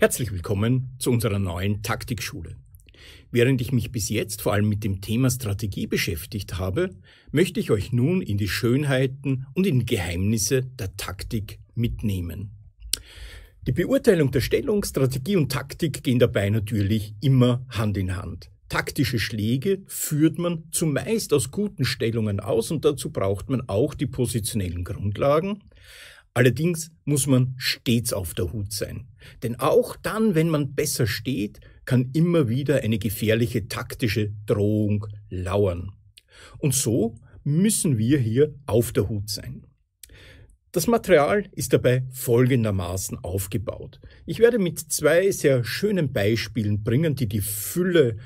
Herzlich willkommen zu unserer neuen Taktikschule. Während ich mich bis jetzt vor allem mit dem Thema Strategie beschäftigt habe, möchte ich euch nun in die Schönheiten und in Geheimnisse der Taktik mitnehmen. Die Beurteilung der Stellung, Strategie und Taktik gehen dabei natürlich immer Hand in Hand. Taktische Schläge führt man zumeist aus guten Stellungen aus und dazu braucht man auch die positionellen Grundlagen. Allerdings muss man stets auf der Hut sein. Denn auch dann, wenn man besser steht, kann immer wieder eine gefährliche taktische Drohung lauern. Und so müssen wir hier auf der Hut sein. Das Material ist dabei folgendermaßen aufgebaut. Ich werde mit zwei sehr schönen Beispielen bringen, die die Fülle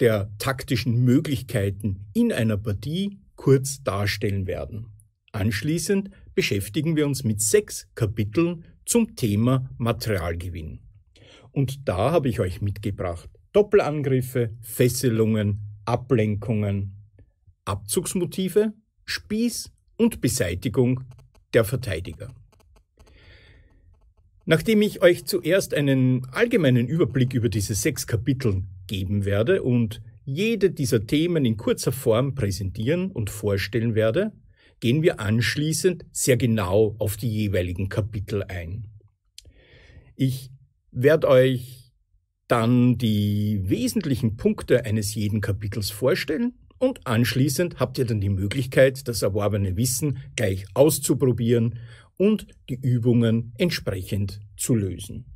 der taktischen Möglichkeiten in einer Partie kurz darstellen werden. Anschließend beschäftigen wir uns mit sechs Kapiteln zum Thema Materialgewinn. Und da habe ich euch mitgebracht Doppelangriffe, Fesselungen, Ablenkungen, Abzugsmotive, Spieß und Beseitigung der Verteidiger. Nachdem ich euch zuerst einen allgemeinen Überblick über diese sechs Kapitel geben werde und jede dieser Themen in kurzer Form präsentieren und vorstellen werde, gehen wir anschließend sehr genau auf die jeweiligen Kapitel ein. Ich werde euch dann die wesentlichen Punkte eines jeden Kapitels vorstellen und anschließend habt ihr dann die Möglichkeit, das erworbene Wissen gleich auszuprobieren und die Übungen entsprechend zu lösen.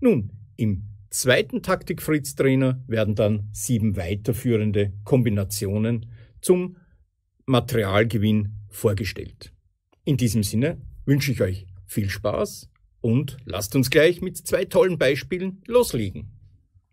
Nun, im zweiten Taktik-Fritz-Trainer werden dann sieben weiterführende Kombinationen zum Materialgewinn vorgestellt. In diesem Sinne wünsche ich euch viel Spaß und lasst uns gleich mit zwei tollen Beispielen loslegen.